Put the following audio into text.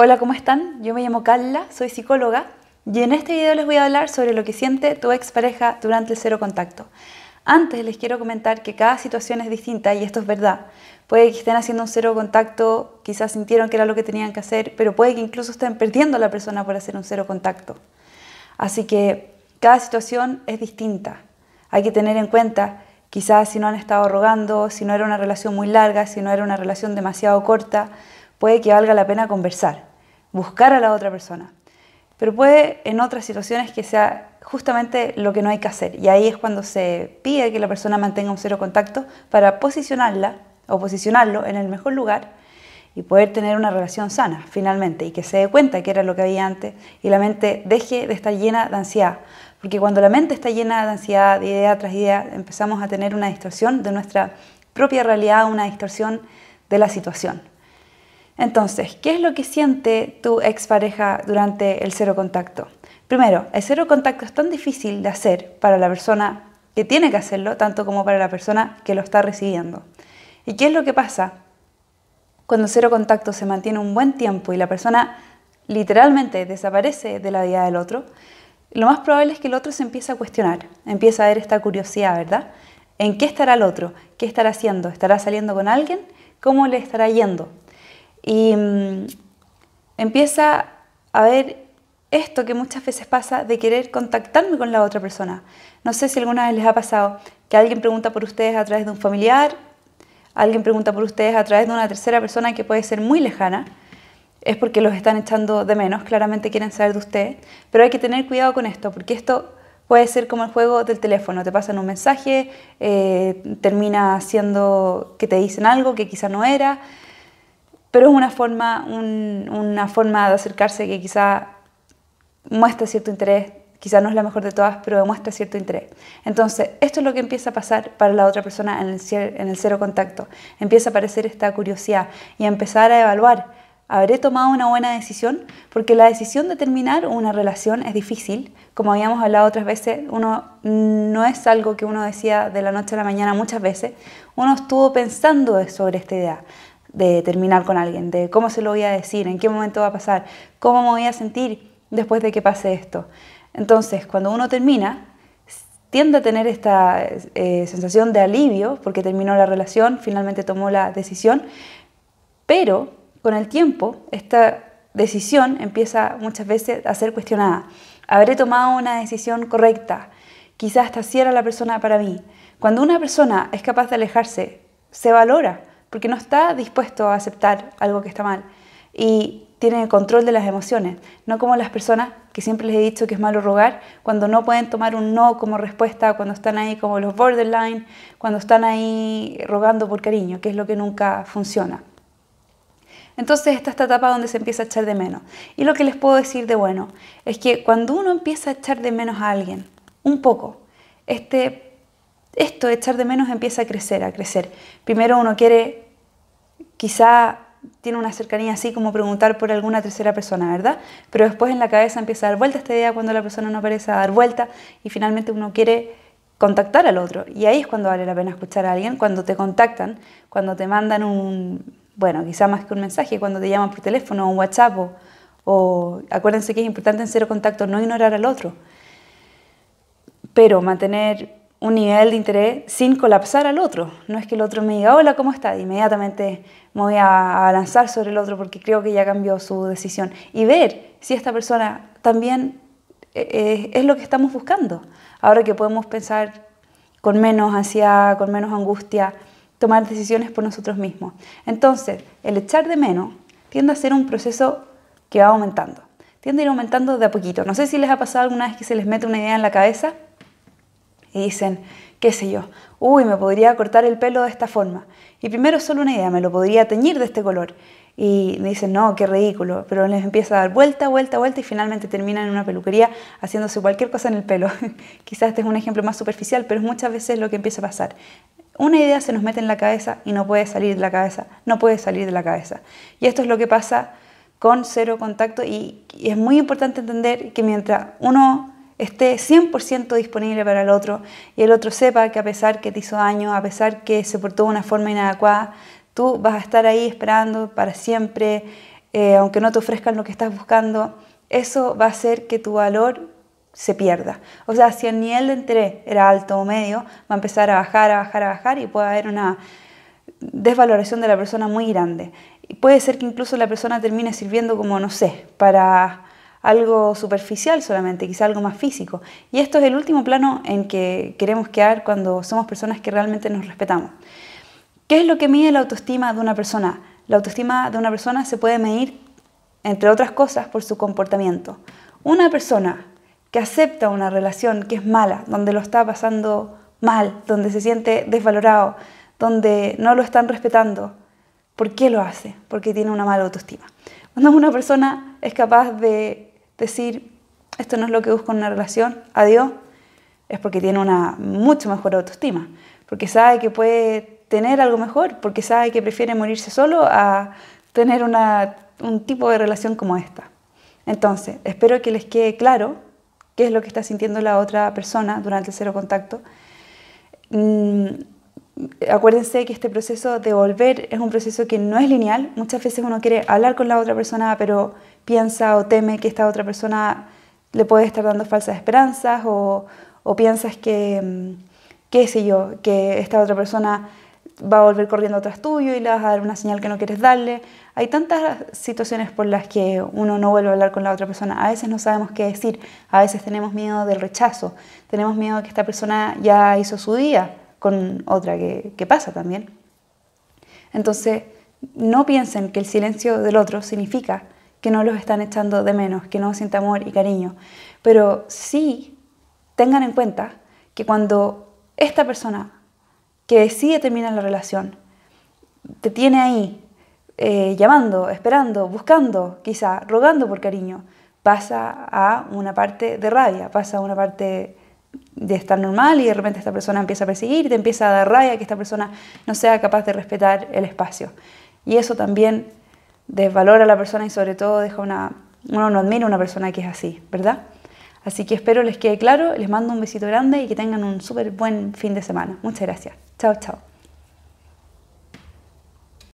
Hola, ¿cómo están? Yo me llamo Carla, soy psicóloga y en este video les voy a hablar sobre lo que siente tu ex pareja durante el cero contacto. Antes les quiero comentar que cada situación es distinta y esto es verdad. Puede que estén haciendo un cero contacto, quizás sintieron que era lo que tenían que hacer, pero puede que incluso estén perdiendo a la persona por hacer un cero contacto. Así que cada situación es distinta. Hay que tener en cuenta quizás si no han estado rogando, si no era una relación muy larga, si no era una relación demasiado corta, puede que valga la pena conversar buscar a la otra persona. Pero puede en otras situaciones que sea justamente lo que no hay que hacer. Y ahí es cuando se pide que la persona mantenga un cero contacto para posicionarla o posicionarlo en el mejor lugar y poder tener una relación sana finalmente y que se dé cuenta que era lo que había antes y la mente deje de estar llena de ansiedad. Porque cuando la mente está llena de ansiedad, de idea tras idea, empezamos a tener una distorsión de nuestra propia realidad, una distorsión de la situación. Entonces, ¿qué es lo que siente tu expareja durante el cero contacto? Primero, el cero contacto es tan difícil de hacer para la persona que tiene que hacerlo, tanto como para la persona que lo está recibiendo. ¿Y qué es lo que pasa? Cuando el cero contacto se mantiene un buen tiempo y la persona literalmente desaparece de la vida del otro, lo más probable es que el otro se empiece a cuestionar, empieza a ver esta curiosidad, ¿verdad? ¿En qué estará el otro? ¿Qué estará haciendo? ¿Estará saliendo con alguien? ¿Cómo le estará yendo? Y mm, empieza a ver esto que muchas veces pasa de querer contactarme con la otra persona. No sé si alguna vez les ha pasado que alguien pregunta por ustedes a través de un familiar, alguien pregunta por ustedes a través de una tercera persona que puede ser muy lejana. Es porque los están echando de menos, claramente quieren saber de usted pero hay que tener cuidado con esto, porque esto puede ser como el juego del teléfono, te pasan un mensaje, eh, termina haciendo que te dicen algo que quizá no era, pero es una forma, una forma de acercarse que quizá muestra cierto interés, quizá no es la mejor de todas, pero demuestra cierto interés. Entonces, esto es lo que empieza a pasar para la otra persona en el, en el cero contacto. Empieza a aparecer esta curiosidad y a empezar a evaluar. ¿Habré tomado una buena decisión? Porque la decisión de terminar una relación es difícil. Como habíamos hablado otras veces, uno no es algo que uno decía de la noche a la mañana muchas veces. Uno estuvo pensando sobre esta idea de terminar con alguien, de cómo se lo voy a decir, en qué momento va a pasar, cómo me voy a sentir después de que pase esto. Entonces, cuando uno termina, tiende a tener esta eh, sensación de alivio porque terminó la relación, finalmente tomó la decisión, pero con el tiempo esta decisión empieza muchas veces a ser cuestionada. ¿Habré tomado una decisión correcta? Quizás hasta era la persona para mí. Cuando una persona es capaz de alejarse, se valora, porque no está dispuesto a aceptar algo que está mal y tiene el control de las emociones, no como las personas que siempre les he dicho que es malo rogar, cuando no pueden tomar un no como respuesta, cuando están ahí como los borderline, cuando están ahí rogando por cariño, que es lo que nunca funciona. Entonces está esta etapa donde se empieza a echar de menos. Y lo que les puedo decir de bueno es que cuando uno empieza a echar de menos a alguien, un poco, este esto echar de menos empieza a crecer, a crecer. Primero uno quiere, quizá tiene una cercanía así como preguntar por alguna tercera persona, ¿verdad? Pero después en la cabeza empieza a dar vuelta esta idea cuando la persona no aparece a dar vuelta y finalmente uno quiere contactar al otro. Y ahí es cuando vale la pena escuchar a alguien, cuando te contactan, cuando te mandan un, bueno, quizá más que un mensaje, cuando te llaman por teléfono o un WhatsApp o, o acuérdense que es importante en cero contacto no ignorar al otro, pero mantener un nivel de interés sin colapsar al otro. No es que el otro me diga, hola, ¿cómo está? Inmediatamente me voy a, lanzar sobre el otro porque creo que ya cambió su decisión. Y ver si esta persona también eh, eh, es lo que estamos buscando. Ahora que podemos pensar con menos ansiedad, con menos angustia, tomar decisiones por nosotros mismos. Entonces, el echar de menos tiende a ser un proceso que va aumentando. Tiende a ir aumentando de a poquito. No sé si les ha pasado alguna vez que se les mete una idea en la cabeza dicen, qué sé yo, uy, me podría cortar el pelo de esta forma. Y primero solo una idea, me lo podría teñir de este color. Y me dicen, no, qué ridículo. Pero les empieza a dar vuelta, vuelta, vuelta y finalmente terminan en una peluquería haciéndose cualquier cosa en el pelo. Quizás este es un ejemplo más superficial, pero muchas veces lo que empieza a pasar. Una idea se nos mete en la cabeza y no puede salir de la cabeza, no puede salir de la cabeza. Y esto es lo que pasa con cero contacto y es muy importante entender que mientras uno esté 100% disponible para el otro y el otro sepa que a pesar que te hizo daño, a pesar que se portó de una forma inadecuada, tú vas a estar ahí esperando para siempre, eh, aunque no te ofrezcan lo que estás buscando, eso va a hacer que tu valor se pierda. O sea, si el nivel de interés era alto o medio, va a empezar a bajar, a bajar, a bajar y puede haber una desvaloración de la persona muy grande. Y puede ser que incluso la persona termine sirviendo como, no sé, para algo superficial solamente, quizá algo más físico. Y esto es el último plano en que queremos quedar cuando somos personas que realmente nos respetamos. ¿Qué es lo que mide la autoestima de una persona? La autoestima de una persona se puede medir, entre otras cosas, por su comportamiento. Una persona que acepta una relación que es mala, donde lo está pasando mal, donde se siente desvalorado, donde no lo están respetando, ¿por qué lo hace? Porque tiene una mala autoestima. Cuando una persona es capaz de decir, esto no es lo que busco en una relación, adiós, es porque tiene una mucho mejor autoestima, porque sabe que puede tener algo mejor, porque sabe que prefiere morirse solo a tener un tipo de relación como esta. Entonces, espero que les quede claro qué es lo que está sintiendo la otra persona durante el cero contacto. Mm, acuérdense que este proceso de volver es un proceso que no es lineal. Muchas veces uno quiere hablar con la otra persona, pero piensa o teme que esta otra persona le puede estar dando falsas esperanzas o, piensas que, mm, qué sé yo, que esta otra persona va a volver corriendo tras tuyo y le vas a dar una señal que no quieres darle. Hay tantas situaciones por las que uno no vuelve a hablar con la otra persona. A veces no sabemos qué decir, a veces tenemos miedo del rechazo, tenemos miedo de que esta persona ya hizo su día con otra que, que pasa también. Entonces, no piensen que el silencio del otro significa que no los están echando de menos, que no sienta amor y cariño. Pero sí tengan en cuenta que cuando esta persona que decide terminar la relación te tiene ahí eh, llamando, esperando, buscando, quizá rogando por cariño, pasa a una parte de rabia, pasa a una parte de estar normal y de repente esta persona empieza a perseguir te empieza a dar rabia que esta persona no sea capaz de respetar el espacio. Y eso también desvalora a la persona y sobre todo deja una, uno no admira a una persona que es así, ¿verdad? Así que espero les quede claro, les mando un besito grande y que tengan un súper buen fin de semana. Muchas gracias. Chao, chao.